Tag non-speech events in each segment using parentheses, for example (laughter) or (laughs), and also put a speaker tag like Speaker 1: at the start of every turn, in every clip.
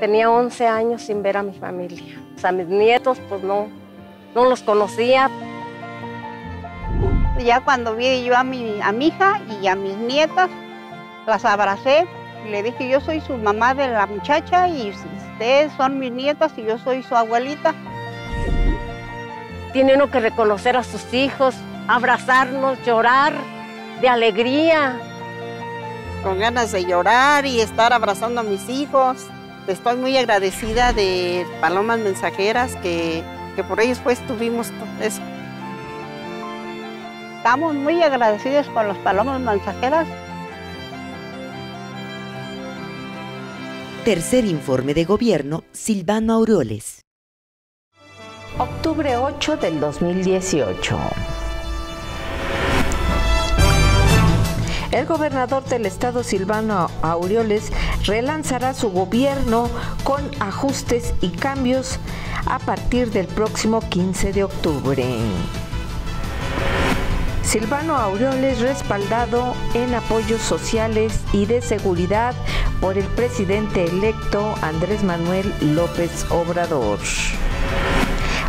Speaker 1: Tenía 11 años sin ver a mi familia. O sea, mis nietos, pues no, no los conocía. Ya
Speaker 2: cuando vi yo a mi, hija y a mis nietas, las abracé. Le dije, yo soy su mamá de la muchacha y ustedes son mis nietas y yo soy su abuelita. Tiene
Speaker 3: uno que reconocer a sus hijos, abrazarnos, llorar de alegría, con ganas de llorar y estar abrazando a mis hijos. Estoy muy agradecida de Palomas Mensajeras que, por ellos pues tuvimos eso. Estamos
Speaker 2: muy agradecidos por los Palomas Mensajeras.
Speaker 4: Tercer informe de gobierno, Silvano Aureoles.
Speaker 3: Octubre 8 del 2018. El gobernador del estado Silvano Aureoles relanzará su gobierno con ajustes y cambios a partir del próximo 15 de octubre. Silvano Aureoles respaldado en apoyos sociales y de seguridad por el presidente electo Andrés Manuel López Obrador.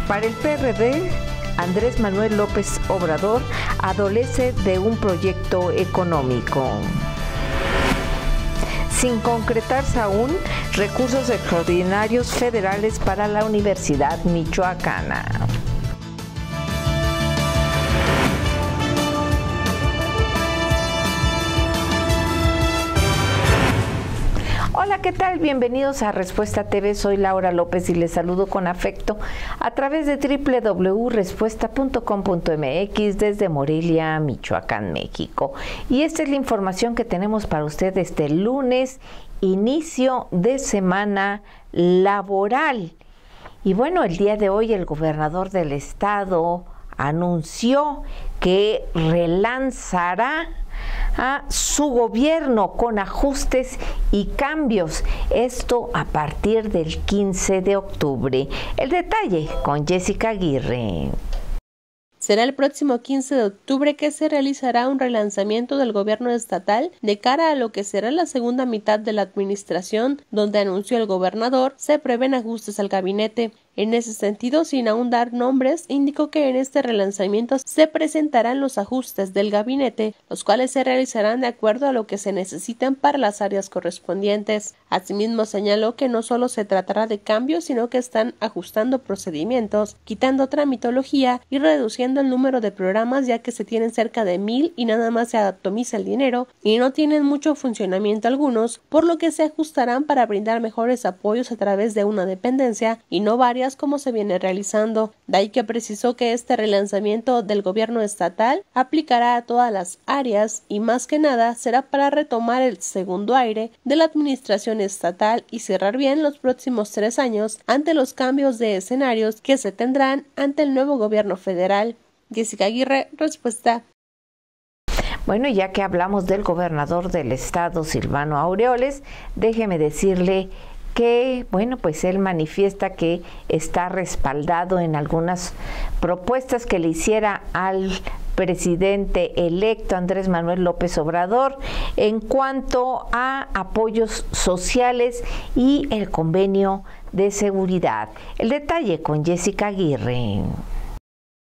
Speaker 3: Para el PRD, Andrés Manuel López Obrador adolece de un proyecto económico. Sin concretarse aún recursos extraordinarios federales para la Universidad Michoacana. ¿qué tal? Bienvenidos a Respuesta TV. Soy Laura López y les saludo con afecto a través de www.respuesta.com.mx desde Morelia, Michoacán, México. Y esta es la información que tenemos para ustedes este lunes, inicio de semana laboral. Y bueno, el día de hoy el gobernador del estado anunció que relanzará a su gobierno con ajustes y cambios. Esto a partir del 15 de octubre. El detalle con Jessica Aguirre.
Speaker 2: Será el próximo 15 de octubre que se realizará un relanzamiento del gobierno estatal de cara a lo que será la segunda mitad de la administración, donde anunció el gobernador se prevén ajustes al gabinete. En ese sentido, sin aún dar nombres, indicó que en este relanzamiento se presentarán los ajustes del gabinete, los cuales se realizarán de acuerdo a lo que se necesitan para las áreas correspondientes. Asimismo, señaló que no solo se tratará de cambios, sino que están ajustando procedimientos, quitando tramitología y reduciendo el número de programas, ya que se tienen cerca de mil y nada más se atomiza el dinero y no tienen mucho funcionamiento algunos, por lo que se ajustarán para brindar mejores apoyos a través de una dependencia y no varias como se viene realizando. De ahí que precisó que este relanzamiento del gobierno estatal aplicará a todas las áreas y más que nada será para retomar el segundo aire de la administración estatal y cerrar bien los próximos tres años ante los cambios de escenarios que se tendrán ante el nuevo gobierno federal. Jessica Aguirre, respuesta.
Speaker 3: Bueno, ya que hablamos del gobernador del estado, Silvano Aureoles, déjeme decirle que, bueno, pues él manifiesta que está respaldado en algunas propuestas que le hiciera al presidente electo Andrés Manuel López Obrador en cuanto a apoyos sociales y el convenio de seguridad. El detalle con Jessica Aguirre.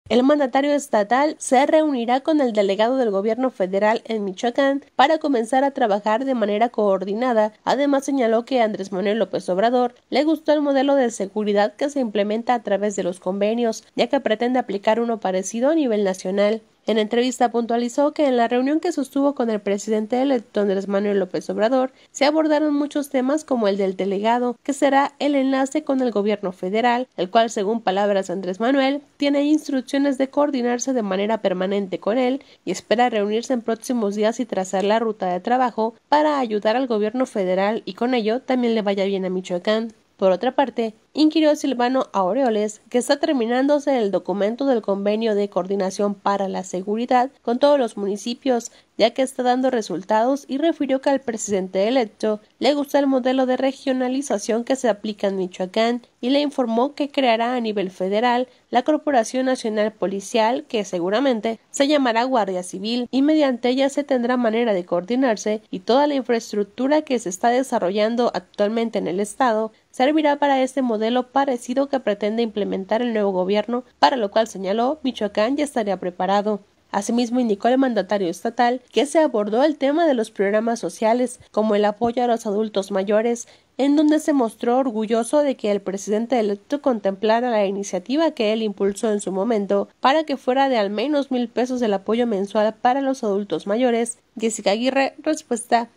Speaker 2: El mandatario estatal se reunirá con el delegado del gobierno federal en Michoacán para comenzar a trabajar de manera coordinada. Además señaló que a Andrés Manuel López Obrador le gustó el modelo de seguridad que se implementa a través de los convenios, ya que pretende aplicar uno parecido a nivel nacional. En entrevista puntualizó que en la reunión que sostuvo con el presidente electo Andrés Manuel López Obrador se abordaron muchos temas como el del delegado, que será el enlace con el gobierno federal, el cual, según palabras Andrés Manuel, tiene instrucciones de coordinarse de manera permanente con él y espera reunirse en próximos días y trazar la ruta de trabajo para ayudar al gobierno federal y con ello también le vaya bien a Michoacán. Por otra parte, inquirió Silvano Aureoles, que está terminándose el documento del convenio de coordinación para la seguridad con todos los municipios, ya que está dando resultados y refirió que al presidente electo le gusta el modelo de regionalización que se aplica en Michoacán y le informó que creará a nivel federal la Corporación Nacional Policial, que seguramente se llamará Guardia Civil, y mediante ella se tendrá manera de coordinarse y toda la infraestructura que se está desarrollando actualmente en el Estado servirá para este modelo modelo parecido que pretende implementar el nuevo gobierno, para lo cual señaló Michoacán ya estaría preparado. Asimismo, indicó el mandatario estatal que se abordó el tema de los programas sociales, como el apoyo a los adultos mayores, en donde se mostró orgulloso de que el presidente electo contemplara la iniciativa que él impulsó en su momento para que fuera de al menos mil pesos el apoyo mensual para los adultos mayores. Jessica Aguirre, respuesta.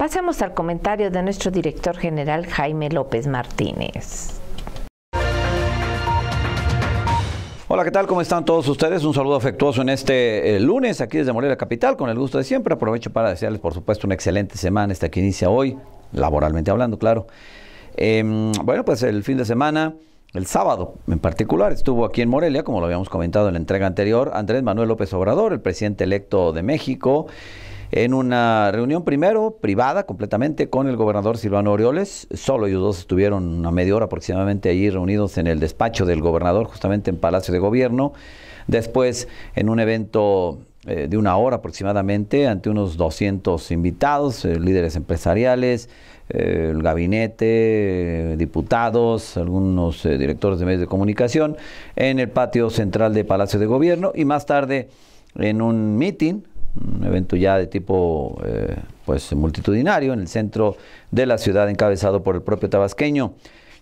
Speaker 3: Pasemos al comentario de nuestro director general Jaime López Martínez.
Speaker 5: Hola, ¿qué tal? ¿Cómo están todos ustedes? Un saludo afectuoso en este eh, lunes aquí desde Morelia Capital, con el gusto de siempre. Aprovecho para desearles, por supuesto, una excelente semana, esta que inicia hoy, laboralmente hablando, claro. Em, bueno, pues el fin de semana, el sábado en particular, estuvo aquí en Morelia, como lo habíamos comentado en la entrega anterior, Andrés Manuel López Obrador, el presidente electo de México en una reunión primero privada completamente con el gobernador Silvano Orioles. Solo ellos dos estuvieron una media hora aproximadamente allí reunidos en el despacho del gobernador, justamente en Palacio de Gobierno. Después, en un evento eh, de una hora aproximadamente, ante unos 200 invitados, eh, líderes empresariales, eh, el gabinete, diputados, algunos directores de medios de comunicación, en el patio central de Palacio de Gobierno y más tarde en un meeting un evento ya de tipo eh, pues multitudinario en el centro de la ciudad encabezado por el propio tabasqueño.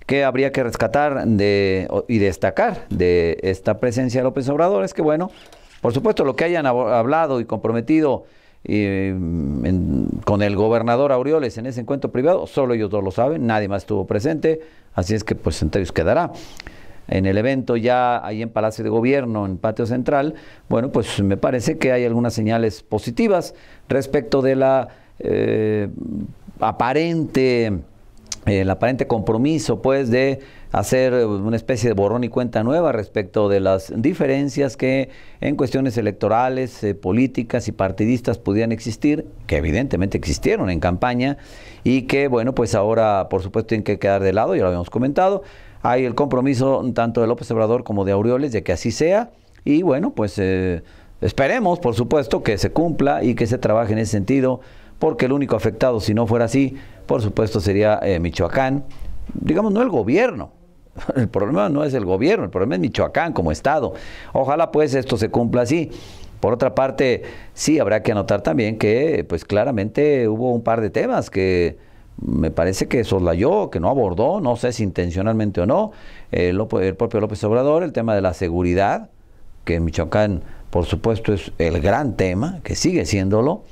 Speaker 5: que habría que rescatar de, y destacar de esta presencia de López Obrador? Es que bueno, por supuesto lo que hayan hablado y comprometido mm, con el gobernador Aureoles en ese encuentro privado, solo ellos dos lo saben, nadie más estuvo presente, así es que pues entre ellos quedará en el evento ya ahí en Palacio de Gobierno, en Patio Central, bueno, pues me parece que hay algunas señales positivas respecto de la eh, aparente eh, el aparente compromiso pues de hacer una especie de borrón y cuenta nueva respecto de las diferencias que en cuestiones electorales, eh, políticas y partidistas pudieran existir, que evidentemente existieron en campaña y que bueno pues ahora por supuesto tienen que quedar de lado, ya lo habíamos comentado, hay el compromiso tanto de López Obrador como de Aureoles de que así sea. Y bueno, pues eh, esperemos, por supuesto, que se cumpla y que se trabaje en ese sentido, porque el único afectado, si no fuera así, por supuesto sería eh, Michoacán. Digamos, no el gobierno, (laughs) el problema no es el gobierno, el problema es Michoacán como Estado. Ojalá pues esto se cumpla así. Por otra parte, sí habrá que anotar también que pues claramente hubo un par de temas que me parece que soslayó, que no abordó, no sé si intencionalmente o no, eh, el propio López Obrador, el tema de la seguridad, que en Michoacán, por supuesto, es el gran tema, que sigue siéndolo,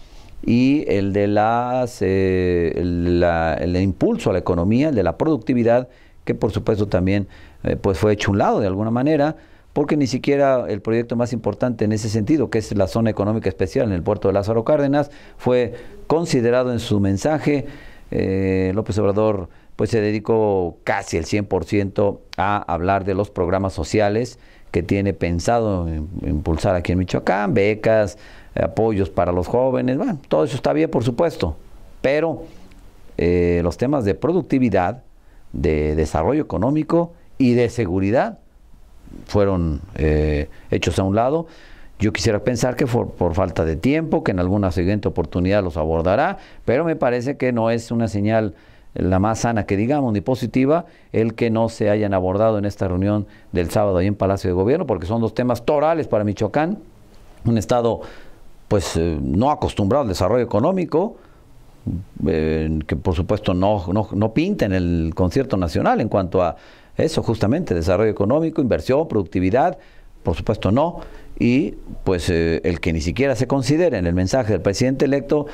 Speaker 5: y el de las, eh, el, la, el impulso a la economía, el de la productividad, que por supuesto también eh, pues fue hecho un lado de alguna manera, porque ni siquiera el proyecto más importante en ese sentido, que es la zona económica especial en el puerto de Lázaro Cárdenas, fue considerado en su mensaje eh, López Obrador pues se dedicó casi el 100% a hablar de los programas sociales que tiene pensado impulsar aquí en Michoacán, becas, apoyos para los jóvenes, bueno, todo eso está bien, por supuesto, pero eh, los temas de productividad, de desarrollo económico y de seguridad fueron eh, hechos a un lado. Yo quisiera pensar que por, por, falta de tiempo, que en alguna siguiente oportunidad los abordará, pero me parece que no es una señal eh, la más sana que digamos ni positiva el que no se hayan abordado en esta reunión del sábado ahí en Palacio de Gobierno, porque son dos temas torales para Michoacán, un estado pues eh, no acostumbrado al desarrollo económico, eh, que por supuesto no, no pinta en el concierto nacional en cuanto a eso justamente, desarrollo económico, inversión, productividad, por supuesto no. Y pues eh, el que ni siquiera se considere en el mensaje del presidente electo,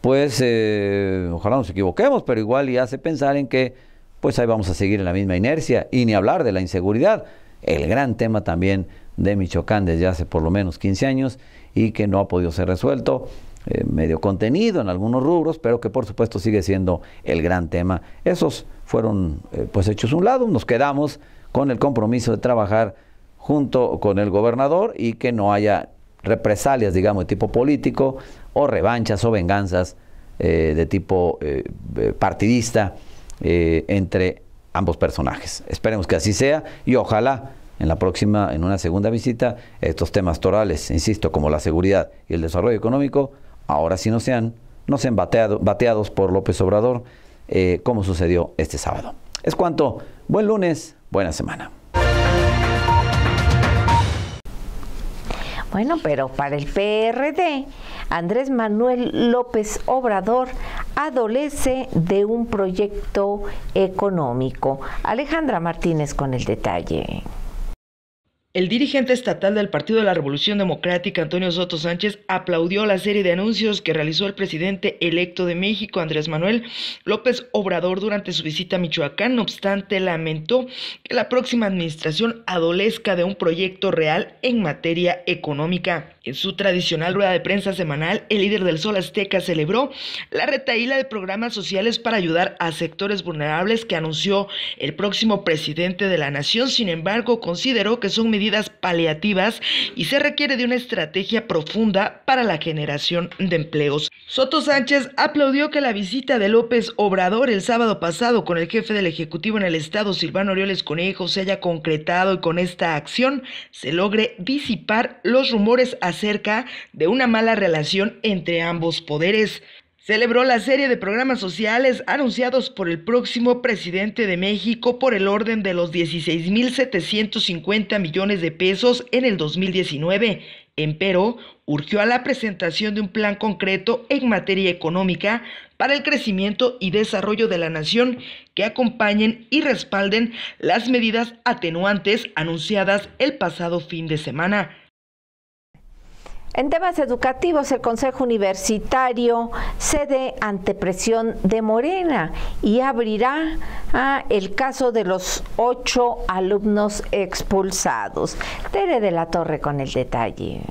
Speaker 5: pues eh, ojalá nos equivoquemos, pero igual y hace pensar en que pues ahí vamos a seguir en la misma inercia y ni hablar de la inseguridad, el gran tema también de Michoacán desde hace por lo menos 15 años y que no ha podido ser resuelto. Eh, medio contenido en algunos rubros, pero que por supuesto sigue siendo el gran tema. Esos fueron pues hechos un lado, nos quedamos con el compromiso de trabajar junto con el gobernador y que no haya represalias, digamos, de tipo político o revanchas o venganzas eh, de tipo eh, eh, partidista entre ambos personajes. Esperemos que así sea y ojalá en la próxima, en una segunda visita, estos temas torales, insisto, como la seguridad y el desarrollo económico, ahora sí no sean, no sean bateados por López Obrador, como sucedió este sábado. Es cuanto, buen lunes, buena semana.
Speaker 3: Bueno, pero para el PRD, Andrés Manuel López Obrador adolece de un proyecto económico. Alejandra Martínez con el detalle.
Speaker 6: El dirigente estatal del Partido de la Revolución Democrática, Antonio Soto Sánchez, aplaudió la serie de anuncios que realizó el presidente electo de México, Andrés Manuel López Obrador, durante su visita a Michoacán. No obstante, lamentó que la próxima administración adolezca de un proyecto real en materia económica. En su tradicional rueda de prensa semanal, el líder del Sol Azteca celebró la retaíla de programas sociales para ayudar a sectores vulnerables que anunció el próximo presidente de la nación. Sin embargo, consideró que son medidas paliativas y se requiere de una estrategia profunda para la generación de empleos. Soto Sánchez aplaudió que la visita de López Obrador el sábado pasado con el jefe del Ejecutivo en el Estado, Silvano Orioles Conejo, se haya concretado y con esta acción se logre disipar los rumores acerca de una mala relación entre ambos poderes celebró la serie de programas sociales anunciados por el próximo presidente de México por el orden de los 16.750 millones de pesos en el 2019. Empero, urgió a la presentación de un plan concreto en materia económica para el crecimiento y desarrollo de la nación que acompañen y respalden las medidas atenuantes anunciadas el pasado fin de semana.
Speaker 3: En temas educativos, el Consejo Universitario cede ante presión de Morena y abrirá ah, el caso de los ocho alumnos expulsados. Tere de la Torre con el detalle.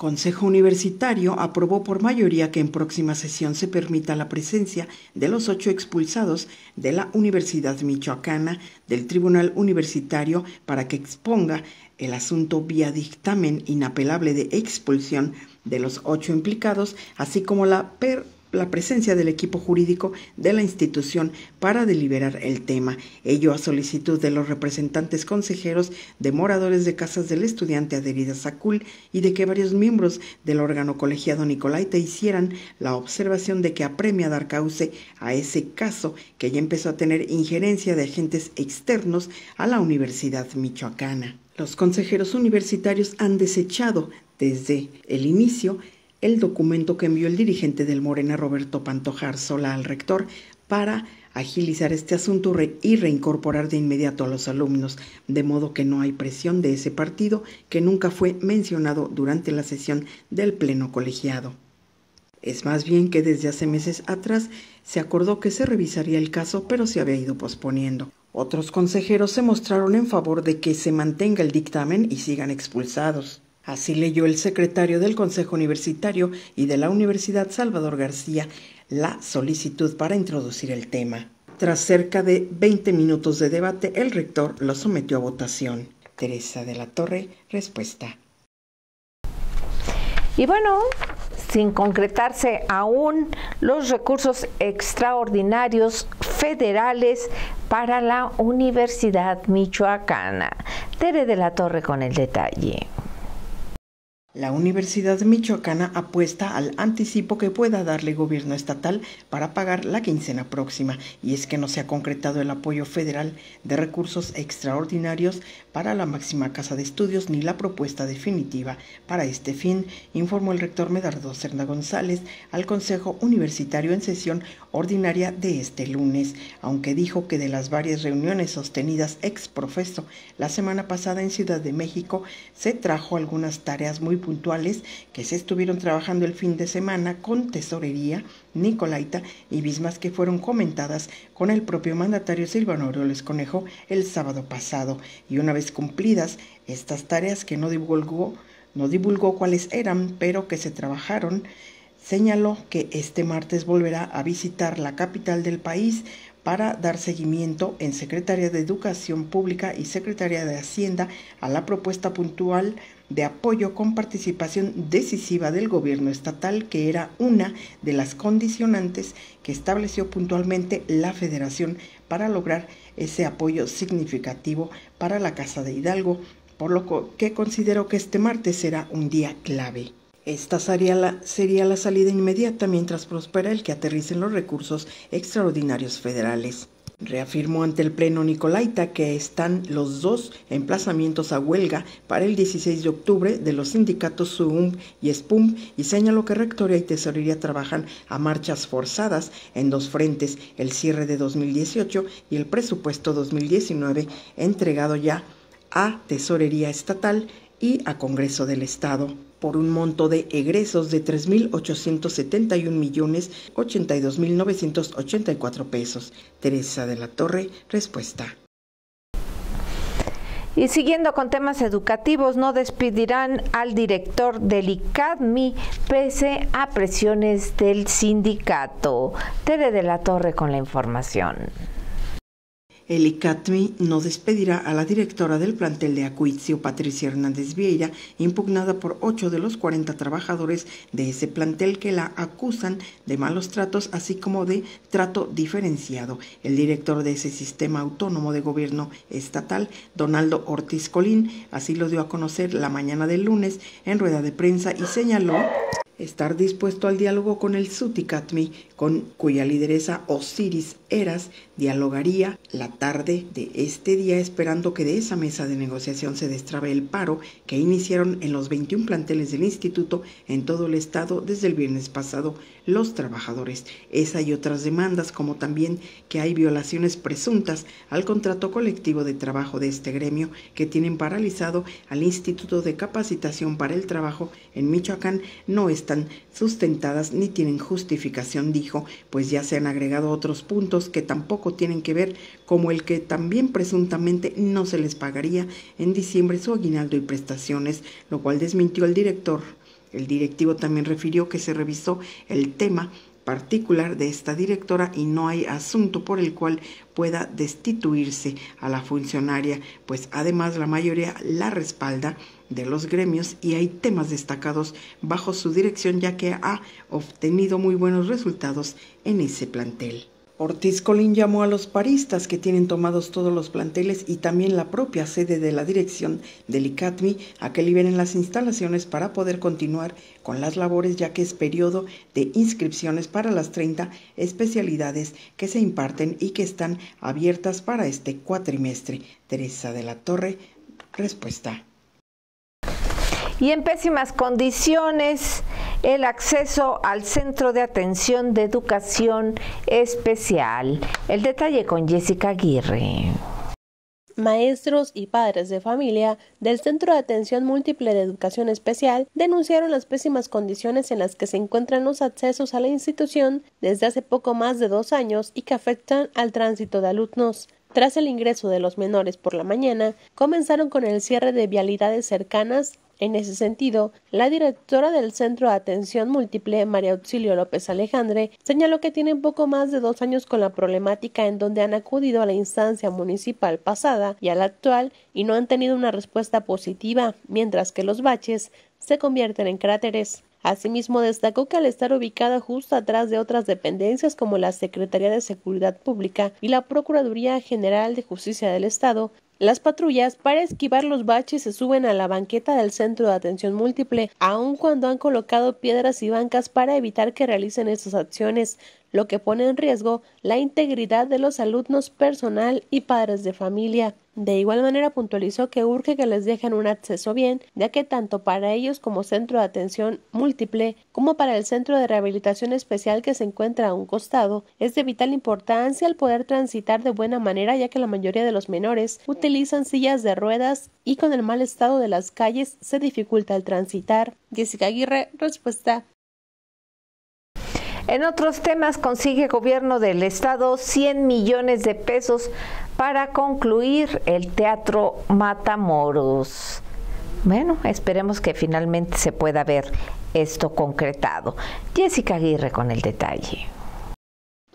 Speaker 7: Consejo Universitario aprobó por mayoría que en próxima sesión se permita la presencia de los ocho expulsados de la Universidad Michoacana del Tribunal Universitario para que exponga el asunto vía dictamen inapelable de expulsión de los ocho implicados, así como la per la presencia del equipo jurídico de la institución para deliberar el tema, ello a solicitud de los representantes consejeros de moradores de casas del estudiante adheridas a CUL y de que varios miembros del órgano colegiado Nicolaita hicieran la observación de que apremia dar cauce a ese caso que ya empezó a tener injerencia de agentes externos a la Universidad Michoacana. Los consejeros universitarios han desechado desde el inicio el documento que envió el dirigente del Morena, Roberto Pantojar Sola, al rector para agilizar este asunto y reincorporar de inmediato a los alumnos, de modo que no hay presión de ese partido que nunca fue mencionado durante la sesión del Pleno Colegiado. Es más bien que desde hace meses atrás se acordó que se revisaría el caso, pero se había ido posponiendo. Otros consejeros se mostraron en favor de que se mantenga el dictamen y sigan expulsados. Así leyó el secretario del Consejo Universitario y de la Universidad Salvador García la solicitud para introducir el tema. Tras cerca de 20 minutos de debate, el rector lo sometió a votación. Teresa de la Torre, respuesta.
Speaker 3: Y bueno, sin concretarse aún los recursos extraordinarios federales para la Universidad
Speaker 7: Michoacana. Tere de la Torre con el detalle. La Universidad Michoacana apuesta al anticipo que pueda darle gobierno estatal para pagar la quincena próxima, y es que no se ha concretado el apoyo federal de recursos extraordinarios para la máxima casa de estudios ni la propuesta definitiva. Para este fin, informó el rector Medardo Cerna González al Consejo Universitario en sesión ordinaria de este lunes, aunque dijo que de las varias reuniones sostenidas ex profeso la semana pasada en Ciudad de México, se trajo algunas tareas muy puntuales que se estuvieron trabajando el fin de semana con tesorería, Nicolaita y mismas que fueron comentadas con el propio mandatario Silvano Aureoles Conejo el sábado pasado. Y una vez cumplidas estas tareas que no divulgó, no divulgó cuáles eran, pero que se trabajaron, señaló que este martes volverá a visitar la capital del país para dar seguimiento en Secretaría de Educación Pública y Secretaría de Hacienda a la propuesta puntual de apoyo con participación decisiva del gobierno estatal, que era una de las condicionantes que estableció puntualmente la federación para lograr ese apoyo significativo para la Casa de Hidalgo, por lo que considero que este martes será un día clave. Esta sería la, sería la salida inmediata mientras prospera el que aterricen los recursos extraordinarios federales. Reafirmó ante el Pleno Nicolaita que están los dos emplazamientos a huelga para el 16 de octubre de los sindicatos SUUM y SPUM y señaló que Rectoria y Tesorería trabajan a marchas forzadas en dos frentes, el cierre de 2018 y el presupuesto 2019 entregado ya a Tesorería Estatal y a Congreso del Estado por un monto de egresos de 3.871.082.984 pesos. Teresa de la Torre, respuesta.
Speaker 3: Y siguiendo con temas educativos, no despedirán al director del ICADMI pese a presiones del sindicato.
Speaker 7: Tere de la Torre con la información. El ICATMI no despedirá a la directora del plantel de Acuicio, Patricia Hernández Vieira, impugnada por ocho de los 40 trabajadores de ese plantel que la acusan de malos tratos, así como de trato diferenciado. El director de ese sistema autónomo de gobierno estatal, Donaldo Ortiz Colín, así lo dio a conocer la mañana del lunes en rueda de prensa y señaló estar dispuesto al diálogo con el Suticatmi con cuya lideresa Osiris Eras dialogaría la tarde de este día esperando que de esa mesa de negociación se destrabe el paro que iniciaron en los 21 planteles del instituto en todo el estado desde el viernes pasado los trabajadores. Esa y otras demandas como también que hay violaciones presuntas al contrato colectivo de trabajo de este gremio que tienen paralizado al Instituto de Capacitación para el Trabajo en Michoacán no están sustentadas ni tienen justificación, pues ya se han agregado otros puntos que tampoco tienen que ver, como el que también presuntamente no se les pagaría en diciembre su aguinaldo y prestaciones, lo cual desmintió el director. El directivo también refirió que se revisó el tema particular de esta directora y no hay asunto por el cual pueda destituirse a la funcionaria, pues además la mayoría la respalda de los gremios y hay temas destacados bajo su dirección ya que ha obtenido muy buenos resultados en ese plantel. Ortiz Colín llamó a los paristas que tienen tomados todos los planteles y también la propia sede de la dirección del ICATMI a que liberen las instalaciones para poder continuar con las labores ya que es periodo de inscripciones para las 30 especialidades que se imparten y que están abiertas para este cuatrimestre. Teresa de la Torre, respuesta
Speaker 3: y en pésimas condiciones el acceso al Centro de Atención de Educación Especial. El detalle con Jessica Aguirre.
Speaker 2: Maestros y padres de familia del Centro de Atención Múltiple de Educación Especial denunciaron las pésimas condiciones en las que se encuentran los accesos a la institución desde hace poco más de dos años y que afectan al tránsito de alumnos. Tras el ingreso de los menores por la mañana, comenzaron con el cierre de vialidades cercanas en ese sentido, la directora del Centro de Atención Múltiple, María Auxilio López Alejandre, señaló que tienen poco más de dos años con la problemática en donde han acudido a la instancia municipal pasada y a la actual y no han tenido una respuesta positiva, mientras que los baches se convierten en cráteres. Asimismo, destacó que al estar ubicada justo atrás de otras dependencias como la Secretaría de Seguridad Pública y la Procuraduría General de Justicia del Estado, las patrullas, para esquivar los baches, se suben a la banqueta del centro de atención múltiple, aun cuando han colocado piedras y bancas para evitar que realicen esas acciones lo que pone en riesgo la integridad de los alumnos personal y padres de familia. De igual manera puntualizó que urge que les dejen un acceso bien, ya que tanto para ellos como centro de atención múltiple, como para el centro de rehabilitación especial que se encuentra a un costado, es de vital importancia el poder transitar de buena manera, ya que la mayoría de los menores utilizan sillas de ruedas y con el mal estado de las calles se dificulta el transitar. Jessica Aguirre, respuesta en otros temas,
Speaker 3: consigue gobierno del Estado 100 millones de pesos para concluir el Teatro Matamoros. Bueno, esperemos que finalmente se pueda ver esto concretado. Jessica Aguirre con el detalle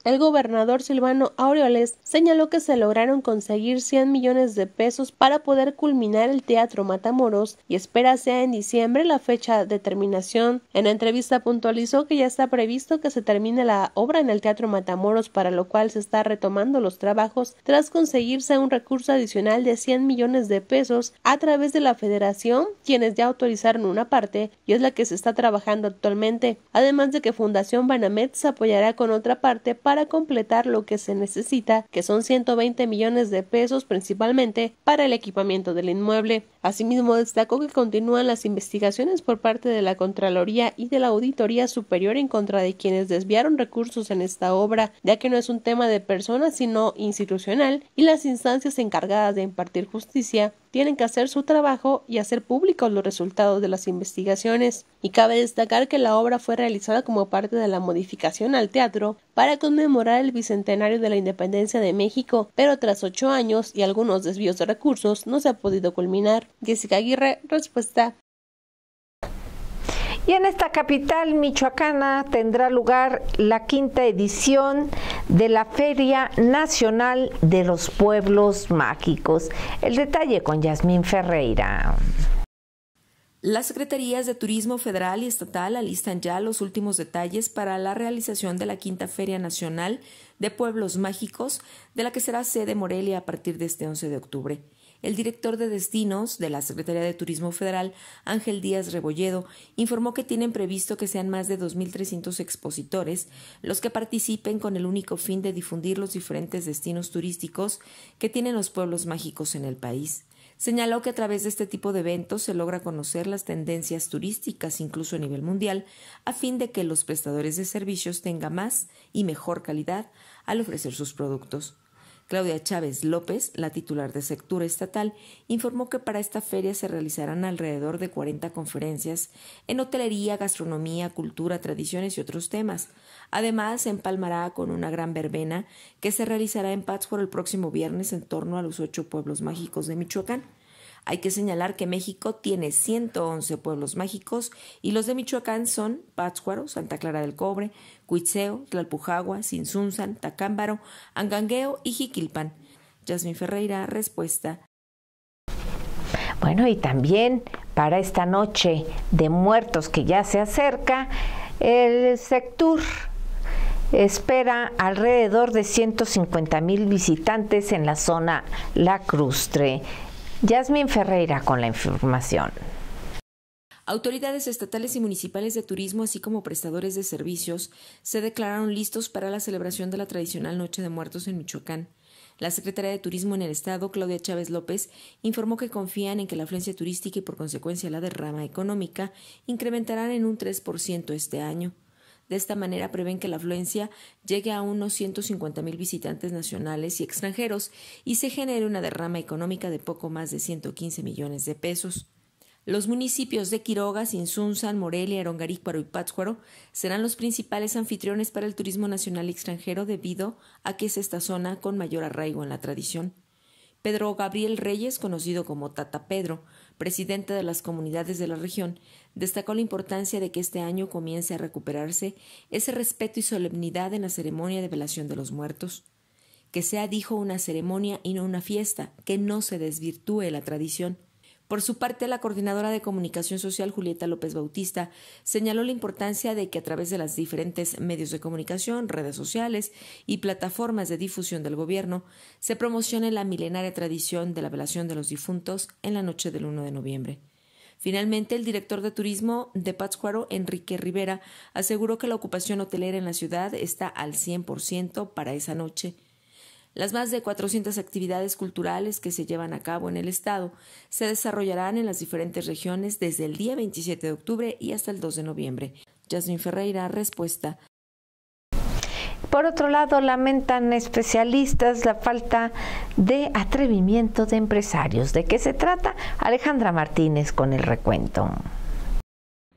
Speaker 2: el gobernador Silvano Aureoles señaló que se lograron conseguir 100 millones de pesos para poder culminar el Teatro Matamoros y espera sea en diciembre la fecha de terminación. En la entrevista puntualizó que ya está previsto que se termine la obra en el Teatro Matamoros, para lo cual se está retomando los trabajos tras conseguirse un recurso adicional de 100 millones de pesos a través de la Federación, quienes ya autorizaron una parte y es la que se está trabajando actualmente. Además de que Fundación se apoyará con otra parte para para completar lo que se necesita, que son 120 millones de pesos principalmente para el equipamiento del inmueble. Asimismo, destacó que continúan las investigaciones por parte de la Contraloría y de la Auditoría Superior en contra de quienes desviaron recursos en esta obra, ya que no es un tema de personas sino institucional, y las instancias encargadas de impartir justicia tienen que hacer su trabajo y hacer públicos los resultados de las investigaciones. Y cabe destacar que la obra fue realizada como parte de la modificación al teatro para conmemorar el bicentenario de la independencia de México, pero tras ocho años y algunos desvíos de recursos no se ha podido culminar. Jessica Aguirre, respuesta.
Speaker 3: Y en esta capital michoacana tendrá lugar la quinta edición de la Feria Nacional de los Pueblos Mágicos. El detalle con Yasmín Ferreira.
Speaker 4: Las Secretarías de Turismo Federal y Estatal alistan ya los últimos detalles para la realización de la Quinta Feria Nacional de Pueblos Mágicos, de la que será sede Morelia a partir de este 11 de octubre el director de destinos de la Secretaría de Turismo Federal, Ángel Díaz Rebolledo, informó que tienen previsto que sean más de 2.300 expositores los que participen con el único fin de difundir los diferentes destinos turísticos que tienen los pueblos mágicos en el país. Señaló que a través de este tipo de eventos se logra conocer las tendencias turísticas incluso a nivel mundial, a fin de que los prestadores de servicios tengan más y mejor calidad al ofrecer sus productos. Claudia Chávez López, la titular de Sectura Estatal, informó que para esta feria se realizarán alrededor de 40 conferencias en hotelería, gastronomía, cultura, tradiciones y otros temas. Además, se empalmará con una gran verbena que se realizará en Pátzcuaro el próximo viernes en torno a los ocho pueblos mágicos de Michoacán. Hay que señalar que México tiene 111 pueblos mágicos y los de Michoacán son Pátzcuaro, Santa Clara del Cobre, Cuitzeo, Tlalpujagua, Sinsunzan, Tacámbaro, Angangueo y Jiquilpan. Yasmin Ferreira, respuesta.
Speaker 3: Bueno, y también para esta noche de muertos que ya se acerca, el sector espera alrededor de 150 mil visitantes en la zona lacrustre. Yasmin Ferreira con la información.
Speaker 4: Autoridades estatales y municipales de turismo, así como prestadores de servicios, se declararon listos para la celebración de la tradicional Noche de Muertos en Michoacán. La secretaria de Turismo en el Estado, Claudia Chávez López, informó que confían en que la afluencia turística y por consecuencia la derrama económica incrementarán en un 3% este año. De esta manera prevén que la afluencia llegue a unos 150 mil visitantes nacionales y extranjeros y se genere una derrama económica de poco más de 115 millones de pesos. Los municipios de Quiroga, San Morelia, Arongarícuaro y Pátzcuaro serán los principales anfitriones para el turismo nacional y extranjero debido a que es esta zona con mayor arraigo en la tradición. Pedro Gabriel Reyes, conocido como Tata Pedro, presidente de las comunidades de la región, destacó la importancia de que este año comience a recuperarse ese respeto y solemnidad en la ceremonia de velación de los muertos. Que sea, dijo, una ceremonia y no una fiesta, que no se desvirtúe la tradición, por su parte, la coordinadora de comunicación social Julieta López Bautista señaló la importancia de que a través de los diferentes medios de comunicación, redes sociales y plataformas de difusión del gobierno se promocione la milenaria tradición de la velación de los difuntos en la noche del 1 de noviembre. Finalmente, el director de turismo de Pátzcuaro, Enrique Rivera, aseguró que la ocupación hotelera en la ciudad está al 100% para esa noche las más de 400 actividades culturales que se llevan a cabo en el Estado se desarrollarán en las diferentes regiones desde el día 27 de octubre y hasta el 2 de noviembre. Jasmine Ferreira, respuesta.
Speaker 3: Por otro lado, lamentan especialistas la falta de atrevimiento de empresarios. ¿De qué se trata? Alejandra Martínez con el recuento.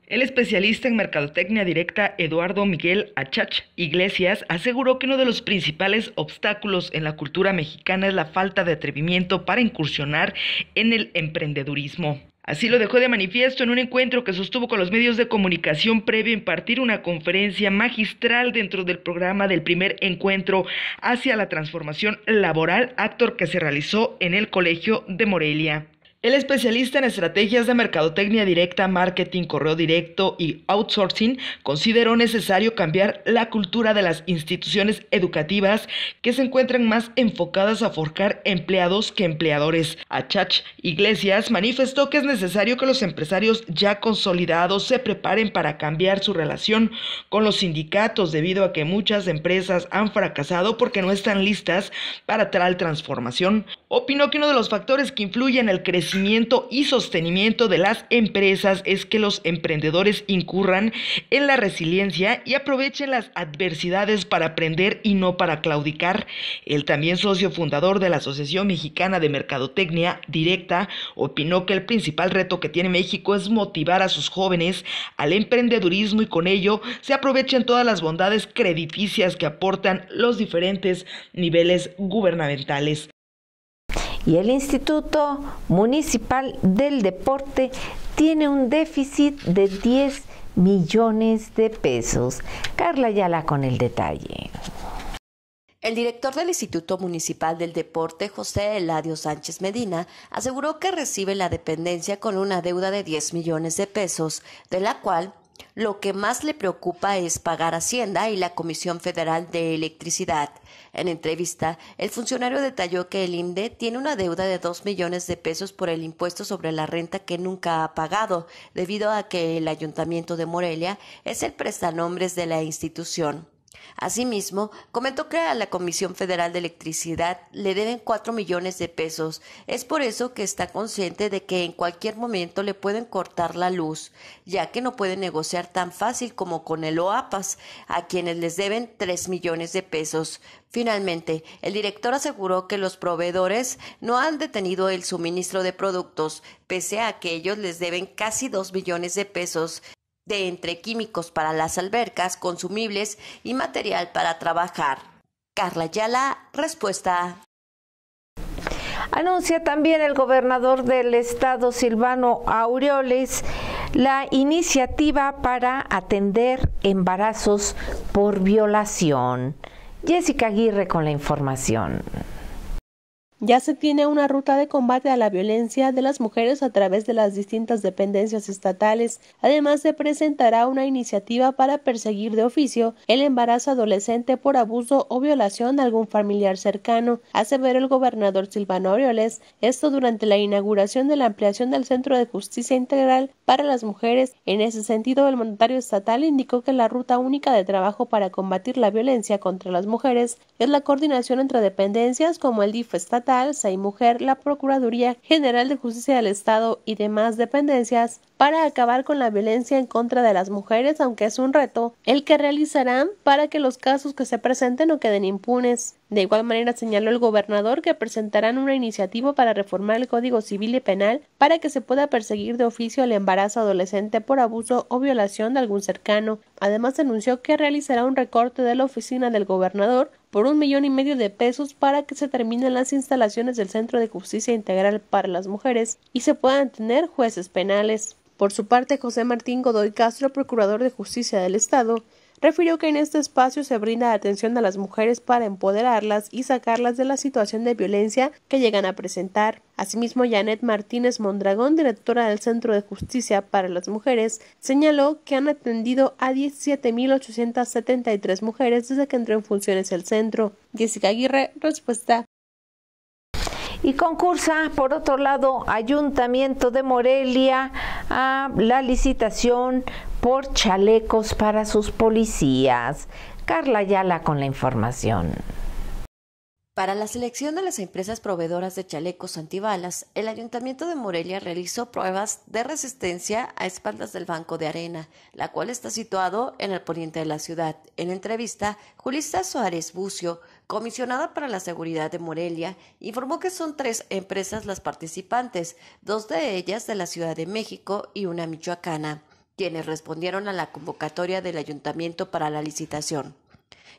Speaker 6: El especialista en mercadotecnia directa Eduardo Miguel Achach Iglesias aseguró que uno de los principales obstáculos en la cultura mexicana es la falta de atrevimiento para incursionar en el emprendedurismo. Así lo dejó de manifiesto en un encuentro que sostuvo con los medios de comunicación previo a impartir una conferencia magistral dentro del programa del primer encuentro hacia la transformación laboral, actor que se realizó en el Colegio de Morelia. El especialista en estrategias de mercadotecnia directa, marketing, correo directo y outsourcing consideró necesario cambiar la cultura de las instituciones educativas que se encuentran más enfocadas a forjar empleados que empleadores. Achach Iglesias manifestó que es necesario que los empresarios ya consolidados se preparen para cambiar su relación con los sindicatos debido a que muchas empresas han fracasado porque no están listas para tal transformación. Opinó que uno de los factores que influye en el crecimiento y sostenimiento de las empresas es que los emprendedores incurran en la resiliencia y aprovechen las adversidades para aprender y no para claudicar. El también socio fundador de la Asociación Mexicana de Mercadotecnia Directa opinó que el principal reto que tiene México es motivar a sus jóvenes al emprendedurismo y con ello se aprovechen todas las bondades crediticias que aportan los diferentes niveles gubernamentales y el
Speaker 3: Instituto Municipal del Deporte tiene un déficit de 10 millones de pesos. Carla Yala con el detalle.
Speaker 1: El director del Instituto Municipal del Deporte, José Eladio Sánchez Medina, aseguró que recibe la dependencia con una deuda de 10 millones de pesos, de la cual lo que más le preocupa es pagar Hacienda y la Comisión Federal de Electricidad. En entrevista, el funcionario detalló que el INDE tiene una deuda de dos millones de pesos por el impuesto sobre la renta que nunca ha pagado, debido a que el Ayuntamiento de Morelia es el prestanombres de la institución. Asimismo, comentó que a la Comisión Federal de Electricidad le deben cuatro millones de pesos. Es por eso que está consciente de que en cualquier momento le pueden cortar la luz, ya que no pueden negociar tan fácil como con el OAPAS, a quienes les deben tres millones de pesos. Finalmente, el director aseguró que los proveedores no han detenido el suministro de productos, pese a que ellos les deben casi dos millones de pesos, de entre químicos para las albercas, consumibles y material para trabajar. Carla Yala, respuesta.
Speaker 3: Anuncia también el gobernador del estado Silvano Aureoles la iniciativa para atender embarazos por violación. Jessica Aguirre con la información.
Speaker 2: Ya se tiene una ruta de combate a la violencia de las mujeres a través de las distintas dependencias estatales. Además, se presentará una iniciativa para perseguir de oficio el embarazo adolescente por abuso o violación de algún familiar cercano, Hace ver el gobernador Silvano Orioles esto durante la inauguración de la ampliación del Centro de Justicia Integral para las Mujeres. En ese sentido, el mandatario estatal indicó que la ruta única de trabajo para combatir la violencia contra las mujeres es la coordinación entre dependencias como el DIF e estatal Alza y Mujer, la Procuraduría General de Justicia del Estado y demás dependencias para acabar con la violencia en contra de las mujeres, aunque es un reto el que realizarán para que los casos que se presenten no queden impunes. De igual manera señaló el gobernador que presentarán una iniciativa para reformar el Código Civil y Penal para que se pueda perseguir de oficio el embarazo adolescente por abuso o violación de algún cercano. Además anunció que realizará un recorte de la oficina del gobernador por un millón y medio de pesos para que se terminen las instalaciones del Centro de Justicia Integral para las Mujeres y se puedan tener jueces penales. Por su parte, José Martín Godoy Castro, procurador de Justicia del Estado, refirió que en este espacio se brinda atención a las mujeres para empoderarlas y sacarlas de la situación de violencia que llegan a presentar. Asimismo, Janet Martínez Mondragón, directora del Centro de Justicia para las Mujeres, señaló que han atendido a 17.873 mujeres desde que entró en funciones el centro. Jessica Aguirre, respuesta.
Speaker 3: Y concursa, por otro lado, Ayuntamiento de Morelia a la licitación por chalecos para sus policías. Carla Ayala con la información.
Speaker 1: Para la selección de las empresas proveedoras de chalecos antibalas, el Ayuntamiento de Morelia realizó pruebas de resistencia a espaldas del Banco de Arena, la cual está situado en el poniente de la ciudad. En entrevista, Julista Suárez Bucio, comisionada para la seguridad de Morelia, informó que son tres empresas las participantes, dos de ellas de la Ciudad de México y una michoacana, quienes respondieron a la convocatoria del ayuntamiento para la licitación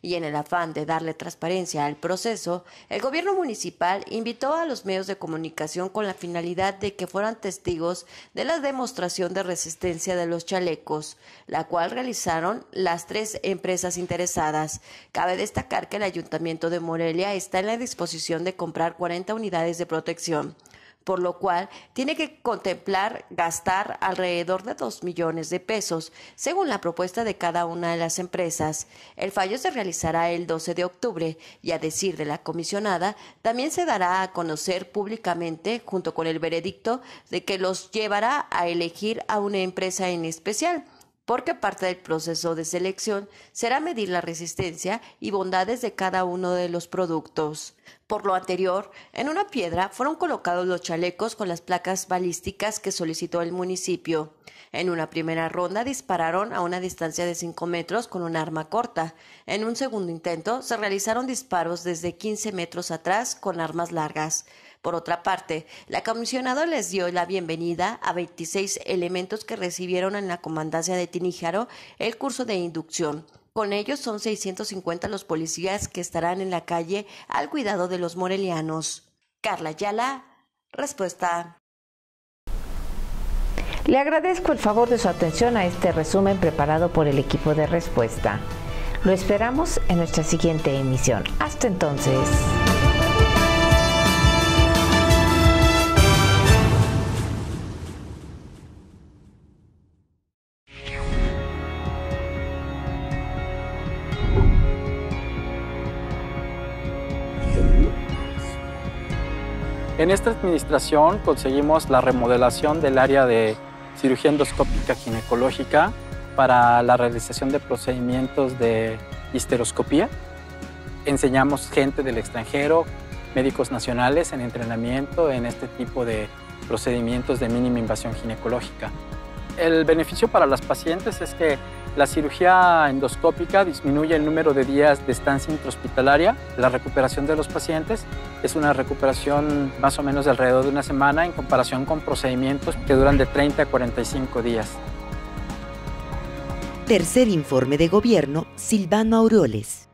Speaker 1: y en el afán de darle transparencia al proceso, el gobierno municipal invitó a los medios de comunicación con la finalidad de que fueran testigos de la demostración de resistencia de los chalecos, la cual realizaron las tres empresas interesadas. Cabe destacar que el Ayuntamiento de Morelia está en la disposición de comprar 40 unidades de protección por lo cual tiene que contemplar gastar alrededor de dos millones de pesos, según la propuesta de cada una de las empresas. El fallo se realizará el 12 de octubre y, a decir de la comisionada, también se dará a conocer públicamente, junto con el veredicto, de que los llevará a elegir a una empresa en especial porque parte del proceso de selección será medir la resistencia y bondades de cada uno de los productos. Por lo anterior, en una piedra fueron colocados los chalecos con las placas balísticas que solicitó el municipio. En una primera ronda dispararon a una distancia de cinco metros con un arma corta. En un segundo intento se realizaron disparos desde 15 metros atrás con armas largas. Por otra parte, la comisionada les dio la bienvenida a 26 elementos que recibieron en la comandancia de Tiníjaro el curso de inducción. Con ellos son 650 los policías que estarán en la calle al cuidado de los morelianos. Carla Yala, respuesta.
Speaker 3: Le agradezco el favor de su atención a este resumen preparado por el equipo de respuesta. Lo esperamos en nuestra siguiente emisión. Hasta entonces.
Speaker 5: En esta administración conseguimos la remodelación del área de cirugía endoscópica ginecológica para la realización de procedimientos de histeroscopía. Enseñamos gente del extranjero, médicos nacionales en entrenamiento en este tipo de procedimientos de mínima invasión ginecológica el beneficio para las pacientes es que la cirugía endoscópica disminuye el número de días de estancia intrahospitalaria. La recuperación de los pacientes es una recuperación más o menos de alrededor de una semana en comparación con procedimientos que duran de 30 a 45 días.
Speaker 4: Tercer informe de gobierno, Silvano Aureoles.